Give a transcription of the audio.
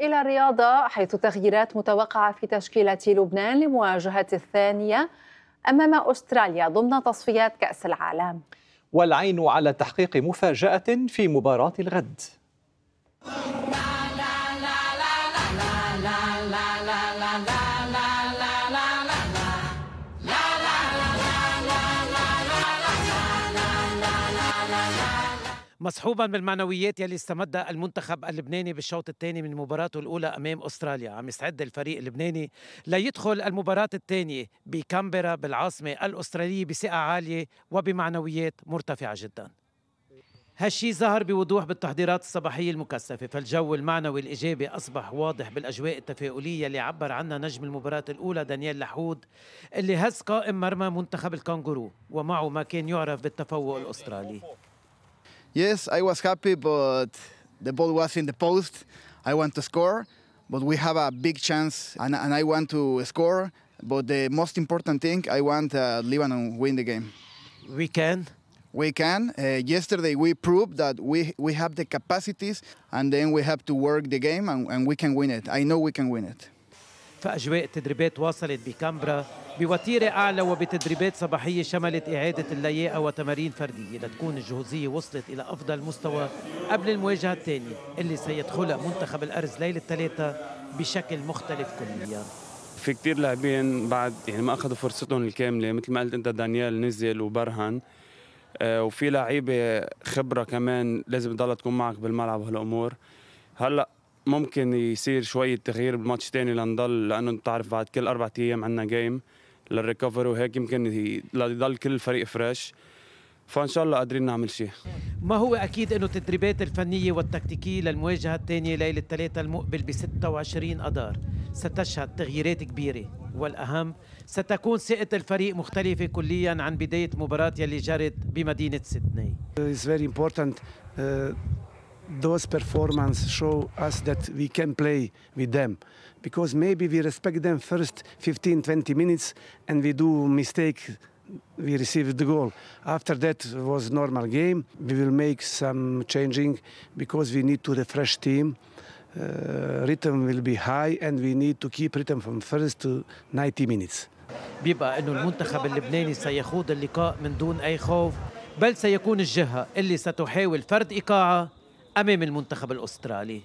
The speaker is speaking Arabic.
إلى الرياضة حيث تغييرات متوقعة في تشكيلة لبنان لمواجهة الثانية أمام أستراليا ضمن تصفيات كأس العالم والعين على تحقيق مفاجأة في مباراة الغد مصحوبا بالمعنويات يلي استمدها المنتخب اللبناني بالشوط الثاني من مباراته الاولى امام استراليا عم يستعد الفريق اللبناني ليدخل المباراه الثانيه بكامبرا بالعاصمه الاستراليه بثقه عاليه وبمعنويات مرتفعه جدا هالشي ظهر بوضوح بالتحضيرات الصباحية المكثفة فالجو المعنوي الإيجابي أصبح واضح بالأجواء التفاؤلية اللي عبر عنها نجم المباراة الأولى دانيال لحود اللي هز قائم مرمى منتخب الكونغورو ومعه ما كان يعرف بالتفوق الأسترالي yes, I was happy, but the ball was in the post. I want to score, but we have a big chance, and, and I want to score. But the most important thing, I want uh, Lebanon win the game. We can. We can. Uh, yesterday we proved that we, we have the capacities, and then we have to work the game, and, and we can win it. I know we can win it. فأجواء التدريبات واصلت بكامبرا بوتيرة أعلى وبتدريبات صباحية شملت إعادة اللياقة وتمارين فردية لتكون الجهوزية وصلت إلى أفضل مستوى قبل المواجهة الثانية اللي سيدخلها منتخب الأرز ليلة الثلاثة بشكل مختلف كليا في كثير لاعبين بعد يعني ما أخذوا فرصتهم الكاملة مثل ما قلت أنت دانيال نزل وبرهن آه، وفي لعيبة خبرة كمان لازم تضلها تكون معك بالملعب وهالأمور هلأ ممكن يصير شوية تغيير بالماتش تاني لنضل لأنه بتعرف بعد كل أربع أيام عندنا جيم للريكفر وهيك يمكن يضل كل الفريق فريش فان شاء الله قادرين نعمل شيء ما هو اكيد انه التدريبات الفنيه والتكتيكيه للمواجهه الثانيه ليله الثلاثاء المقبل ب 26 اذار ستشهد تغييرات كبيره والاهم ستكون سئه الفريق مختلفه كليا عن بدايه مباراه يلي جرت بمدينه سيدني. It's very important uh... those performance show us that we can play with them because maybe we respect them first 15 20 minutes and we do mistake we received the goal after that was normal game we will make some changing because we need to refresh team uh, rhythm will be high and we need to keep rhythm from first to 90 minutes بيبقى انه المنتخب اللبناني سيخوض اللقاء من دون اي خوف بل سيكون الجهه اللي ستحاول فرد ايقاعه امام المنتخب الاسترالي